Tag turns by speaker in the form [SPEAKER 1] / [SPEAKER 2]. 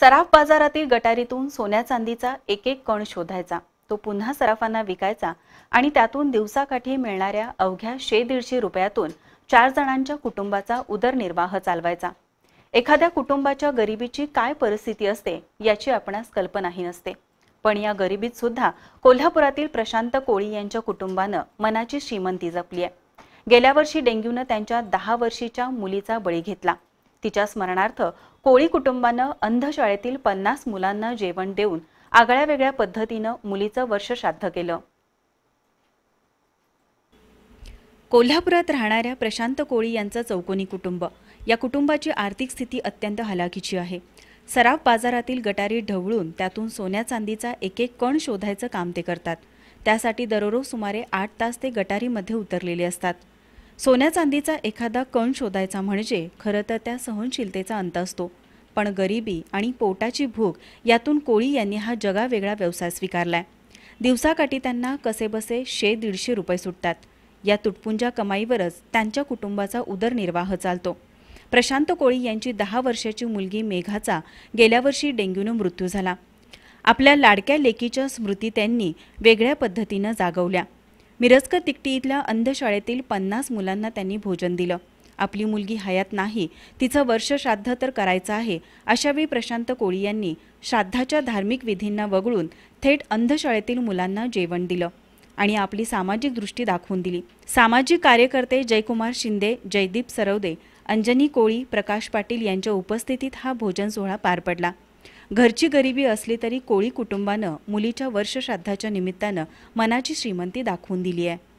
[SPEAKER 1] सराफ बाजारातील गटारीतून सोन्या चांदीचा एक एक कण शोधायचा तो पुन्हा सराफांना विकायचा आणि त्यातून दिवसाकाठी मिळणाऱ्या अवघ्या शे दीडशे रुपयातून चार जणांच्या कुटुंबाचा उदरनिर्वाह चालवायचा एखाद्या कुटुंबाच्या गरिबीची काय परिस्थिती असते याची आपणास कल्पनाही नसते पण या गरिबीत सुद्धा कोल्हापुरातील प्रशांत कोळी यांच्या कुटुंबानं मनाची श्रीमंती जपली आहे गेल्या वर्षी डेंग्यूनं त्यांच्या दहा वर्षीच्या मुलीचा बळी घेतला तिच्या स्मरणार्थ कोळी कुटुंबानं अंधशाळेतील पन्नास मुलांना जेवण देऊन आगळ्या वेगळ्या पद्धतीनं मुलीचं वर्ष श्राद्ध केलं कोल्हापुरात राहणाऱ्या प्रशांत कोळी यांचं चौकोनी कुटुंब या कुटुंबाची आर्थिक स्थिती अत्यंत हलाखीची आहे सराफ बाजारातील गटारी ढवळून त्यातून सोन्या चांदीचा एक एक कण शोधायचं काम ते करतात त्यासाठी दररोज सुमारे आठ तास ते गटारीमध्ये उतरलेले असतात सोन्या चांदीचा एखादा कण शोधायचा म्हणजे खरं तर त्या सहनशीलतेचा अंत असतो पण गरिबी आणि पोटाची भूक यातून कोळी यांनी हा जगावेगळा व्यवसाय स्वीकारलाय दिवसाकाठी त्यांना कसेबसे शे दीडशे रुपये सुटतात या तुटपुंजा कमाईवरच त्यांच्या कुटुंबाचा उदरनिर्वाह चालतो प्रशांत कोळी यांची दहा वर्षाची मुलगी मेघाचा गेल्या वर्षी डेंग्यूनं मृत्यू झाला आपल्या लाडक्या लेकीच्या स्मृती त्यांनी वेगळ्या पद्धतीनं जागवल्या मिरजकर तिकटी इथल्या अंधशाळेतील पन्नास मुलांना त्यांनी भोजन दिलं आपली मुलगी हयात नाही तिचं वर्ष श्राद्ध तर करायचं आहे अशावेळी प्रशांत कोळी यांनी श्राद्धाच्या धार्मिक विधींना वगळून थेट अंधशाळेतील मुलांना जेवण दिलं आणि आपली सामाजिक दृष्टी दाखवून दिली सामाजिक कार्यकर्ते जयकुमार शिंदे जयदीप सरवदे अंजनी कोळी प्रकाश पाटील यांच्या उपस्थितीत हा भोजन सोहळा पार पडला घरची गरिबी असली तरी कोळी कुटुंबानं मुलीच्या वर्षश्राद्धाच्या निमित्तानं मनाची श्रीमंती दाखवून दिली आहे